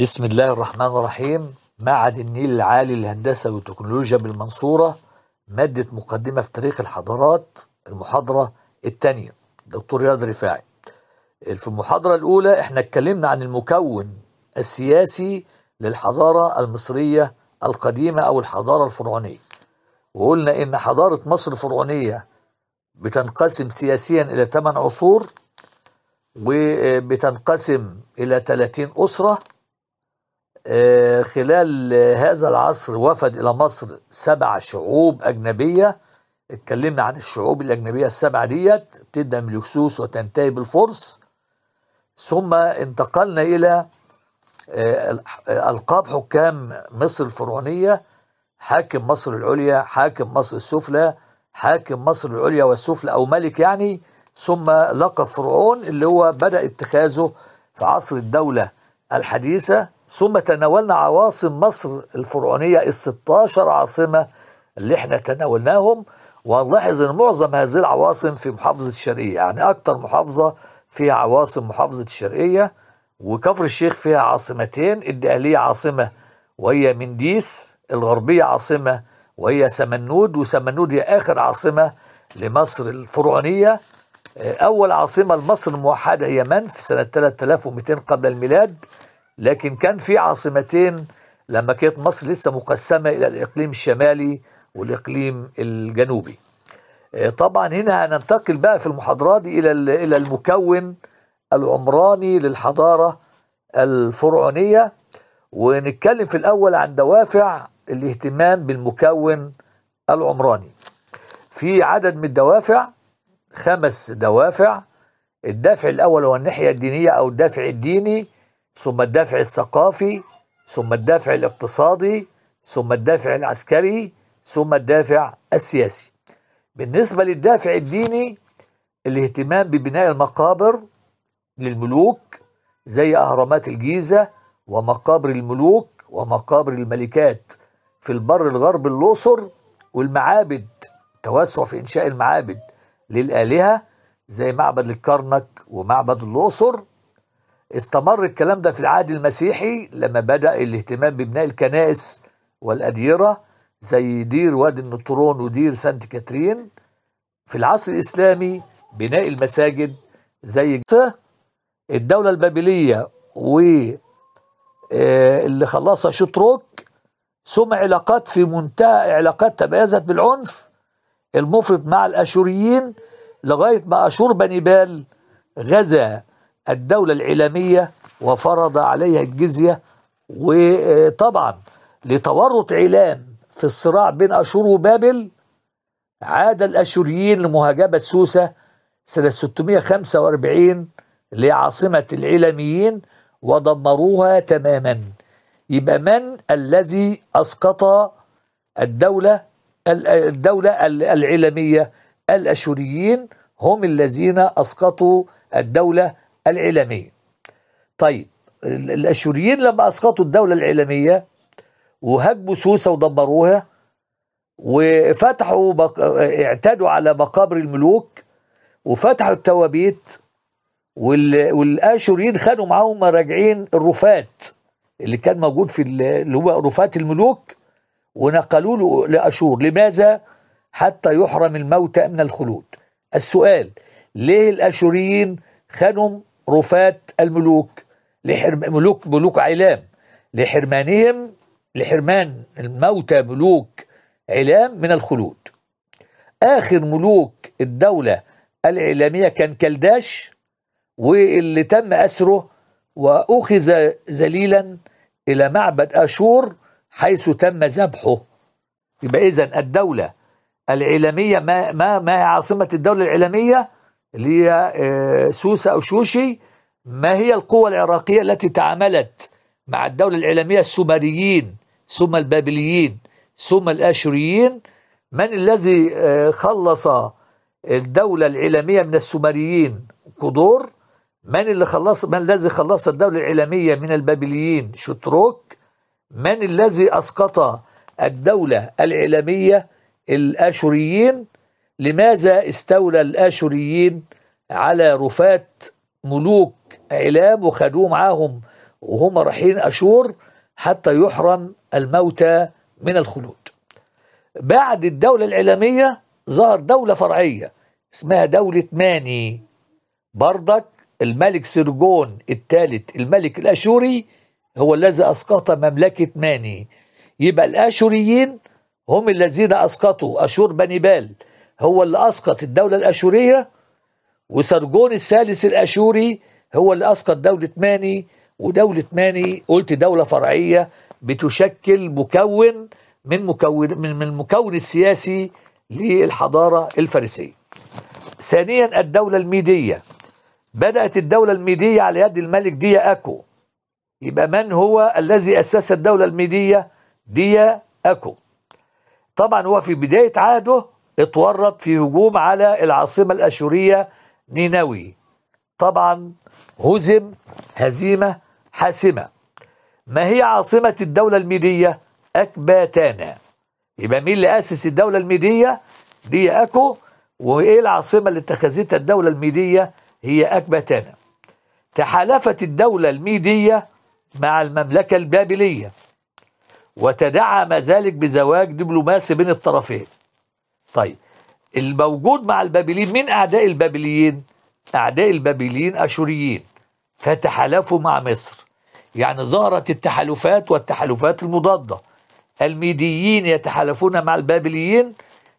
بسم الله الرحمن الرحيم معهد النيل العالي للهندسة والتكنولوجيا بالمنصورة مادة مقدمة في تاريخ الحضارات المحاضرة الثانية دكتور رياض رفاعي في المحاضرة الأولى احنا اتكلمنا عن المكون السياسي للحضارة المصرية القديمة أو الحضارة الفرعونية وقلنا إن حضارة مصر الفرعونية بتنقسم سياسيا إلى ثمان عصور وبتنقسم إلى 30 أسرة آه، خلال هذا العصر وفد إلى مصر سبع شعوب أجنبية اتكلمنا عن الشعوب الأجنبية السبعة ديت بتبدأ من الهكسوس وتنتهي بالفرس ثم انتقلنا إلى آه، ألقاب حكام مصر الفرعونية حاكم مصر العليا حاكم مصر السفلى حاكم مصر العليا والسفلى أو ملك يعني ثم لقب فرعون اللي هو بدأ اتخاذه في عصر الدولة الحديثة ثم تناولنا عواصم مصر الفرعونية الستاشر عاصمة اللي احنا تناولناهم ونلاحظ ان معظم هذه العواصم في محافظة الشرقية يعني اكتر محافظة فيها عواصم محافظة الشرقية وكفر الشيخ فيها عاصمتين الدقهلية عاصمة وهي منديس الغربية عاصمة وهي سمنود وسمنود هي آخر عاصمة لمصر الفرعونية أول عاصمة لمصر الموحدة هي منف سنة 3200 قبل الميلاد لكن كان في عاصمتين لما كانت مصر لسه مقسمة إلى الإقليم الشمالي والإقليم الجنوبي آه، طبعا هنا هننتقل بقى في المحاضرات دي إلى إلى المكون العمراني للحضارة الفرعونية ونتكلم في الأول عن دوافع الاهتمام بالمكون العمراني في عدد من الدوافع خمس دوافع الدافع الأول هو الناحية الدينية أو الدافع الديني ثم الدافع الثقافي ثم الدافع الاقتصادي ثم الدافع العسكري ثم الدافع السياسي بالنسبة للدافع الديني الاهتمام ببناء المقابر للملوك زي أهرامات الجيزة ومقابر الملوك ومقابر الملكات في البر الغرب الأقصر والمعابد توسع في إنشاء المعابد للآلهة زي معبد الكرنك ومعبد الأقصر استمر الكلام ده في العهد المسيحي لما بدأ الاهتمام ببناء الكنائس والأديرة زي دير وادي النطرون ودير سانت كاترين في العصر الإسلامي بناء المساجد زي الدولة البابلية و آه، اللي خلصها شتروك ثم علاقات في منتهى علاقات تبايزت بالعنف المفرط مع الاشوريين لغايه ما اشور بني بال غزا الدولة العلمية وفرض عليها الجزية وطبعا لتورط علام في الصراع بين أشور وبابل عاد الأشوريين لمهاجمة سوسة سنة 645 لعاصمة العلميين ودمروها تماما يبقى من الذي أسقط الدولة الدولة العلمية الأشوريين هم الذين أسقطوا الدولة العلمية طيب الأشوريين لما أسقطوا الدولة العلمية وهجموا سوسة ودمروها وفتحوا مق... اعتادوا على مقابر الملوك وفتحوا التوابيت وال... والآشوريين خدوا معاهم راجعين الرفات اللي كان موجود في اللي هو رفات الملوك ونقلوا له لأشور لماذا حتى يحرم الموتى من الخلود السؤال ليه الأشوريين خدهم رفاة الملوك لحرم ملوك ملوك علام لحرمانهم لحرمان الموتى ملوك علام من الخلود آخر ملوك الدولة العلامية كان كلداش واللي تم أسره وأخذ ذليلا إلى معبد أشور حيث تم ذبحه يبقى إذا الدولة العلمية ما ما ما هي عاصمة الدولة العلمية؟ اللي هي آه، سوسة أو شوشي ما هي القوى العراقية التي تعاملت مع الدولة الإعلامية السومريين ثم البابليين ثم الآشوريين من الذي آه، خلص الدولة الإعلامية من السومريين كدور من اللي خلص من الذي خلص الدولة الإعلامية من البابليين شتروك من الذي أسقط الدولة الإعلامية الآشوريين لماذا استولى الآشوريين على رفاة ملوك علام وخدوه معاهم وهم رايحين أشور حتى يحرم الموتى من الخلود بعد الدولة العلامية ظهر دولة فرعية اسمها دولة ماني بردك الملك سرجون الثالث الملك الأشوري هو الذي أسقط مملكة ماني يبقى الآشوريين هم الذين أسقطوا أشور بني بال هو اللي أسقط الدولة الأشورية وسرجون الثالث الأشوري هو اللي أسقط دولة ماني ودولة ماني قلت دولة فرعية بتشكل مكون من مكون من المكون السياسي للحضارة الفارسية. ثانيا الدولة الميدية بدأت الدولة الميدية على يد الملك ديا أكو يبقى من هو الذي أسس الدولة الميدية ديا أكو طبعا هو في بداية عهده اتورط في هجوم على العاصمة الأشورية نينوي طبعا هزم هزيمة حاسمة ما هي عاصمة الدولة الميدية أكباتانا يبقى مين اللي أسس الدولة الميدية دي أكو وإيه العاصمة اللي اتخذتها الدولة الميدية هي أكباتانا تحالفت الدولة الميدية مع المملكة البابلية وتدعم ذلك بزواج دبلوماسي بين الطرفين طيب الموجود مع البابليين من أعداء البابليين أعداء البابليين أشوريين فتحالفوا مع مصر يعني ظهرت التحالفات والتحالفات المضادة الميديين يتحالفون مع البابليين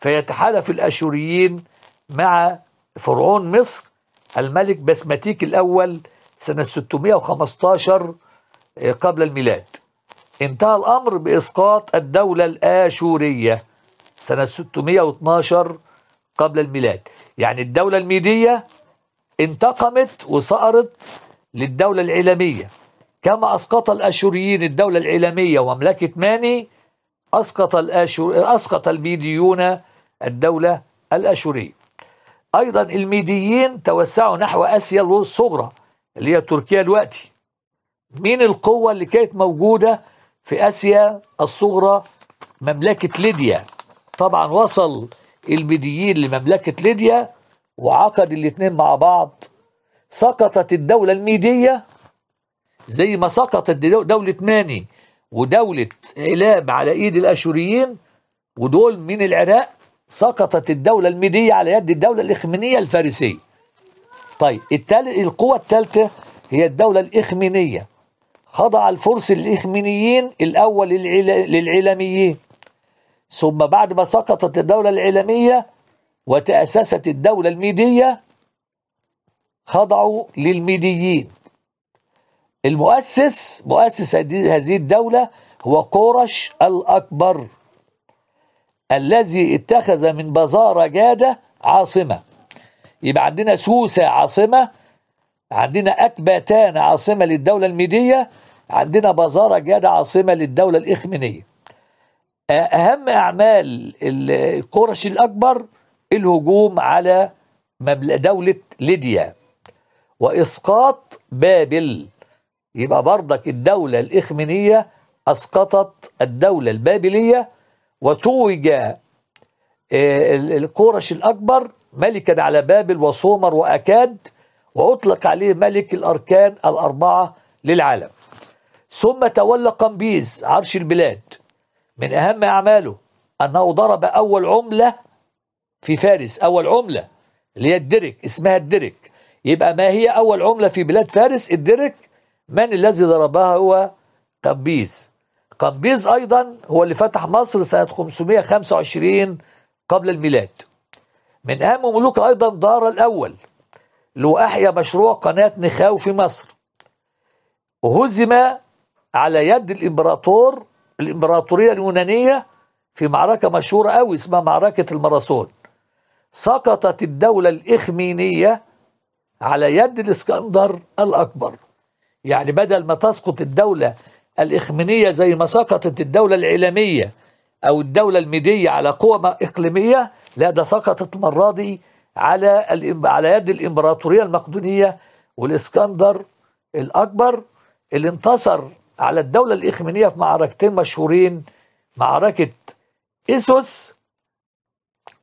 فيتحالف الأشوريين مع فرعون مصر الملك بسمتيك الأول سنة 615 آه، قبل الميلاد انتهى الأمر بإسقاط الدولة الآشورية سنة 612 قبل الميلاد يعني الدولة الميدية انتقمت وصارت للدولة العلمية كما أسقط الأشوريين الدولة العلمية ومملكة ماني أسقط الأشور أسقط الميديون الدولة الأشورية أيضا الميديين توسعوا نحو آسيا الصغرى اللي هي تركيا دلوقتي مين القوة اللي كانت موجودة في آسيا الصغرى مملكة ليديا طبعا وصل الميديين لمملكة ليديا وعقد الاتنين مع بعض سقطت الدولة الميدية زي ما سقطت دولة ماني ودولة علاب على ايد الاشوريين ودول من العراق سقطت الدولة الميدية على يد الدولة الإخمينية الفارسية طيب القوة الثالثة هي الدولة الإخمينية خضع الفرس الإخمينيين الأول للعل... للعلميين ثم بعد ما سقطت الدولة الإعلامية وتأسست الدولة الميدية خضعوا للميديين المؤسس مؤسس هذه الدولة هو قورش الأكبر الذي اتخذ من بزارة جادة عاصمة يبقى عندنا سوسة عاصمة عندنا أكباتان عاصمة للدولة الميدية عندنا بزارة جادة عاصمة للدولة الإخمينية أهم أعمال القرش الأكبر الهجوم على دولة ليديا وإسقاط بابل يبقى برضك الدولة الإخمينية أسقطت الدولة البابلية وتوج آه، القرش الأكبر ملكا على بابل وسومر وأكاد وأطلق عليه ملك الأركان الأربعة للعالم ثم تولى قمبيز عرش البلاد من أهم أعماله أنه ضرب أول عملة في فارس أول عملة اللي هي الدرك اسمها الدرك يبقى ما هي أول عملة في بلاد فارس الدرك من الذي ضربها هو قمبيز قمبيز أيضا هو اللي فتح مصر سنة 525 قبل الميلاد من أهم ملوك أيضا دار الأول اللي أحيا مشروع قناة نخاو في مصر وهزم على يد الإمبراطور الإمبراطورية اليونانية في معركة مشهورة أوي اسمها معركة الماراثون سقطت الدولة الإخمينية على يد الإسكندر الأكبر يعني بدل ما تسقط الدولة الإخمينية زي ما سقطت الدولة العلمية أو الدولة الميدية على قوى إقليمية لا ده سقطت المرة دي على على يد الإمبراطورية المقدونية والإسكندر الأكبر اللي انتصر على الدولة الإخمينية في معركتين مشهورين معركة إيسوس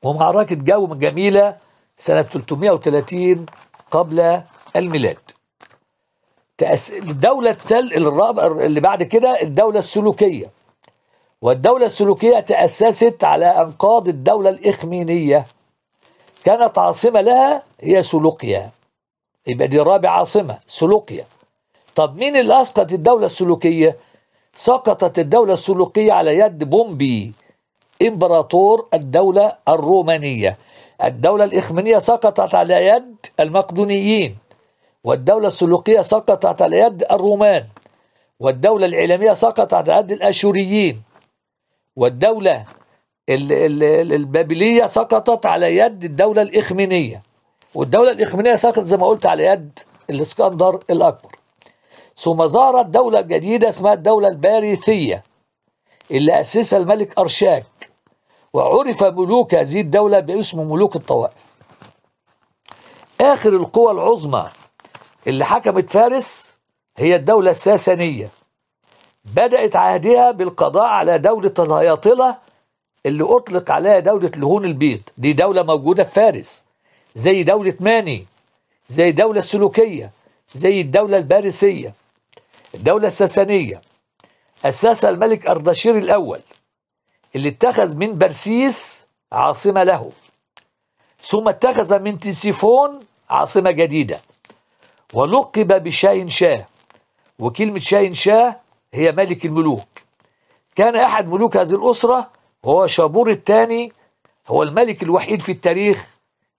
ومعركة جو جميلة سنة 330 قبل الميلاد تأس... الدولة التل... الرابع اللي بعد كده الدولة السلوكية والدولة السلوكية تأسست على أنقاض الدولة الإخمينية كانت عاصمة لها هي سلوقيا يبقى دي رابع عاصمة سلوقيا طب مين اللي أسقط الدولة السلوكية؟ سقطت الدولة السلوكية على يد بومبي إمبراطور الدولة الرومانية الدولة الإخمينية سقطت على يد المقدونيين والدولة السلوكية سقطت على يد الرومان والدولة العلمية سقطت على يد الأشوريين والدولة البابلية سقطت على يد الدولة الإخمينية والدولة الإخمينية سقطت زي ما قلت على يد الإسكندر الأكبر ثم ظهرت دولة جديدة اسمها الدولة الباريثية اللي أسسها الملك أرشاك وعرف ملوك هذه الدولة باسم ملوك الطوائف آخر القوى العظمى اللي حكمت فارس هي الدولة الساسانية بدأت عهدها بالقضاء على دولة الهياطلة اللي أطلق عليها دولة لهون البيض دي دولة موجودة في فارس زي دولة ماني زي دولة السلوكية زي الدولة الباريسية الدولة الساسانية أسسها الملك أردشير الأول اللي اتخذ من برسيس عاصمة له ثم اتخذ من تيسيفون عاصمة جديدة ولقب بشاين شاه وكلمة شاين شاه هي ملك الملوك كان أحد ملوك هذه الأسرة وهو شابور الثاني هو الملك الوحيد في التاريخ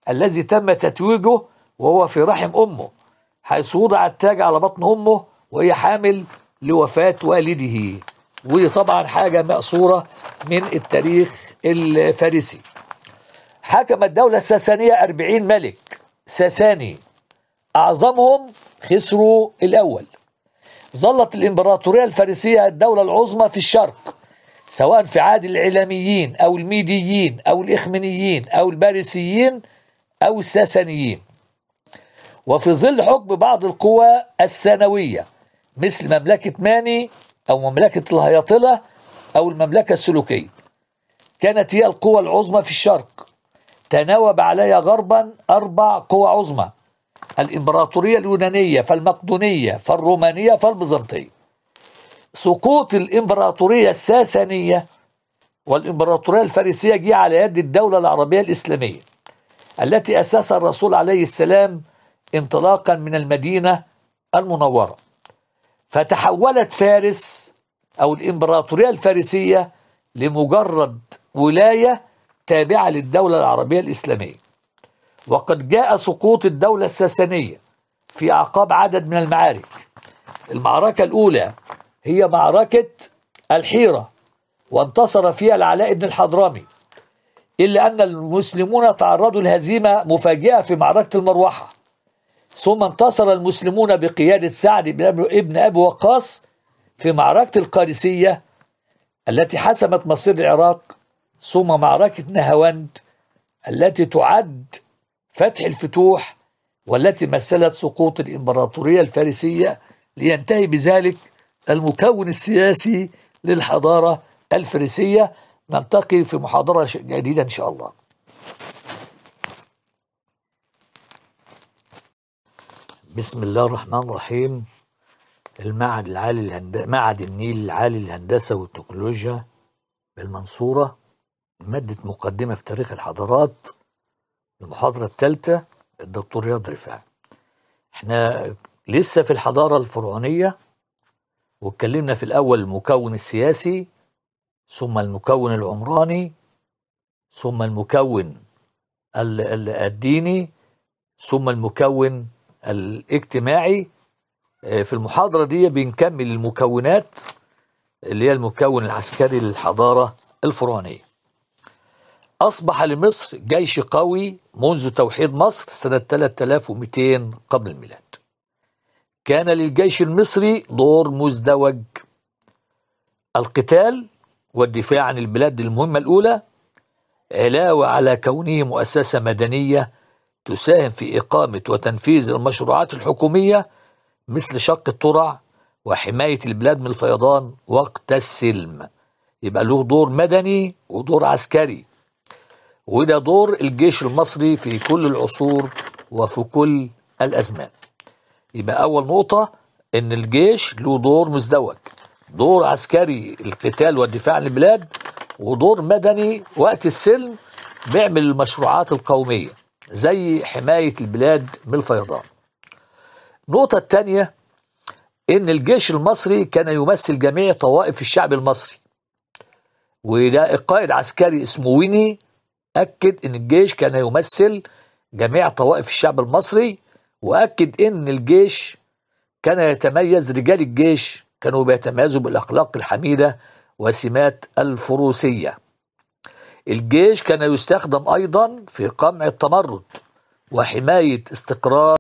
الذي تم تتويجه وهو في رحم أمه حيث وضع التاج على بطن أمه وهي حامل لوفاة والده وطبعا حاجة مأسورة من التاريخ الفارسي حكم الدولة الساسانية أربعين ملك ساساني أعظمهم خسروا الأول ظلت الإمبراطورية الفارسية الدولة العظمى في الشرق سواء في عهد العلاميين أو الميديين أو الإخمنيين أو البارسيين أو الساسانيين وفي ظل حكم بعض القوى الثانوية مثل مملكة ماني أو مملكة الهياطلة أو المملكة السلوكية كانت هي القوى العظمى في الشرق تناوب عليها غربا أربع قوى عظمى الإمبراطورية اليونانية فالمقدونية فالرومانية فالبيزنطية سقوط الإمبراطورية الساسانية والإمبراطورية الفارسية جاء على يد الدولة العربية الإسلامية التي أسسها الرسول عليه السلام انطلاقا من المدينة المنورة فتحولت فارس أو الإمبراطورية الفارسية لمجرد ولاية تابعة للدولة العربية الإسلامية وقد جاء سقوط الدولة الساسانية في أعقاب عدد من المعارك المعركة الأولى هي معركة الحيرة وانتصر فيها العلاء بن الحضرمي إلا أن المسلمون تعرضوا لهزيمة مفاجئة في معركة المروحة ثم انتصر المسلمون بقيادة سعد بن ابن أبي وقاص في معركة القادسية التي حسمت مصير العراق ثم معركة نهاوند التي تعد فتح الفتوح والتي مثلت سقوط الإمبراطورية الفارسية لينتهي بذلك المكون السياسي للحضارة الفارسية نلتقي في محاضرة جديدة إن شاء الله بسم الله الرحمن الرحيم المعهد العالي الهند... معهد النيل العالي للهندسة والتكنولوجيا بالمنصورة مادة مقدمة في تاريخ الحضارات المحاضرة الثالثة الدكتور رياض رفاعي احنا لسه في الحضارة الفرعونية واتكلمنا في الأول المكون السياسي ثم المكون العمراني ثم المكون الديني ثم المكون الاجتماعي آه، في المحاضرة دي بنكمل المكونات اللي هي المكون العسكري للحضارة الفرعونية أصبح لمصر جيش قوي منذ توحيد مصر سنة 3200 قبل الميلاد كان للجيش المصري دور مزدوج القتال والدفاع عن البلاد المهمة الأولى علاوة على كونه مؤسسة مدنية تساهم في إقامة وتنفيذ المشروعات الحكومية مثل شق الترع وحماية البلاد من الفيضان وقت السلم يبقى له دور مدني ودور عسكري وده دور الجيش المصري في كل العصور وفي كل الأزمان يبقى أول نقطة إن الجيش له دور مزدوج دور عسكري القتال والدفاع عن البلاد ودور مدني وقت السلم بيعمل المشروعات القومية زي حماية البلاد من الفيضان النقطة الثانية إن الجيش المصري كان يمثل جميع طوائف الشعب المصري وده القائد عسكري اسمه ويني أكد إن الجيش كان يمثل جميع طوائف الشعب المصري وأكد إن الجيش كان يتميز رجال الجيش كانوا بيتميزوا بالأخلاق الحميدة وسمات الفروسية الجيش كان يستخدم أيضا في قمع التمرد وحماية استقرار